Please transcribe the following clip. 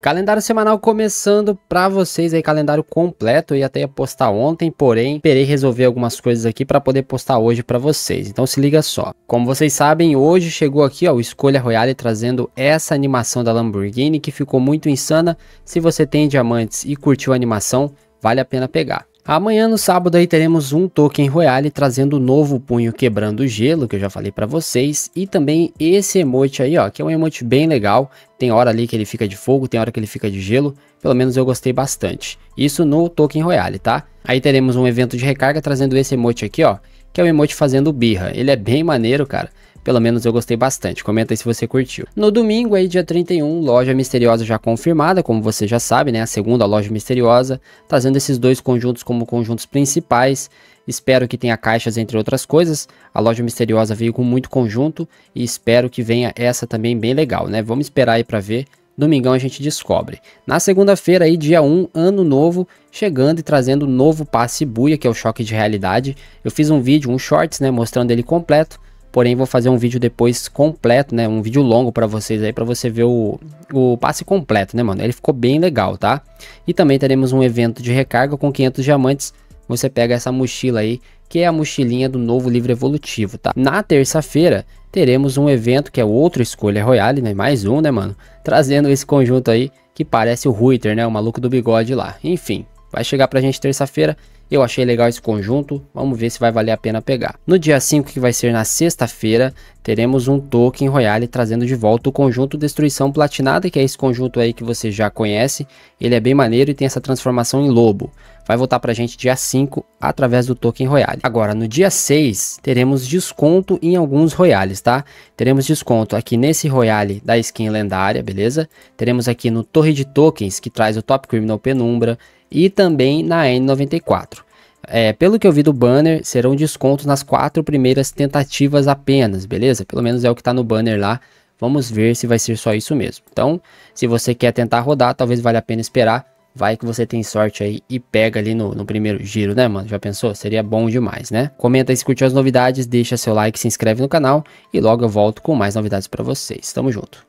Calendário semanal começando para vocês aí, calendário completo, eu até ia postar ontem, porém, esperei resolver algumas coisas aqui para poder postar hoje para vocês, então se liga só. Como vocês sabem, hoje chegou aqui ó, o Escolha Royale trazendo essa animação da Lamborghini que ficou muito insana, se você tem diamantes e curtiu a animação, vale a pena pegar. Amanhã, no sábado, aí teremos um Token Royale trazendo o novo punho quebrando gelo, que eu já falei para vocês, e também esse emote aí, ó, que é um emote bem legal, tem hora ali que ele fica de fogo, tem hora que ele fica de gelo, pelo menos eu gostei bastante. Isso no Token Royale, tá? Aí teremos um evento de recarga trazendo esse emote aqui, ó, que é o um emote fazendo birra, ele é bem maneiro, cara. Pelo menos eu gostei bastante. Comenta aí se você curtiu. No domingo, aí, dia 31, loja misteriosa já confirmada, como você já sabe, né? A segunda loja misteriosa, trazendo esses dois conjuntos como conjuntos principais. Espero que tenha caixas, entre outras coisas. A loja misteriosa veio com muito conjunto e espero que venha essa também bem legal, né? Vamos esperar aí para ver domingão a gente descobre. Na segunda-feira, aí, dia 1, ano novo, chegando e trazendo o novo passe buia, que é o choque de realidade. Eu fiz um vídeo, um shorts, né, mostrando ele completo. Porém, vou fazer um vídeo depois completo, né? Um vídeo longo para vocês aí, para você ver o, o passe completo, né, mano? Ele ficou bem legal, tá? E também teremos um evento de recarga com 500 diamantes. Você pega essa mochila aí, que é a mochilinha do novo livro evolutivo, tá? Na terça-feira, teremos um evento que é outro escolha Royale, né? Mais um, né, mano? Trazendo esse conjunto aí, que parece o Ruiter, né? O maluco do bigode lá. Enfim, Vai chegar pra gente terça-feira. Eu achei legal esse conjunto, vamos ver se vai valer a pena pegar. No dia 5, que vai ser na sexta-feira, teremos um Token Royale trazendo de volta o conjunto Destruição Platinada, que é esse conjunto aí que você já conhece. Ele é bem maneiro e tem essa transformação em lobo. Vai voltar pra gente dia 5 através do Token Royale. Agora, no dia 6, teremos desconto em alguns Royales, tá? Teremos desconto aqui nesse Royale da skin lendária, beleza? Teremos aqui no Torre de Tokens, que traz o Top Criminal Penumbra, e também na N94. É, pelo que eu vi do banner, serão descontos nas quatro primeiras tentativas apenas, beleza? Pelo menos é o que está no banner lá. Vamos ver se vai ser só isso mesmo. Então, se você quer tentar rodar, talvez valha a pena esperar. Vai que você tem sorte aí e pega ali no, no primeiro giro, né, mano? Já pensou? Seria bom demais, né? Comenta aí se curtiu as novidades, deixa seu like, se inscreve no canal e logo eu volto com mais novidades para vocês. Tamo junto.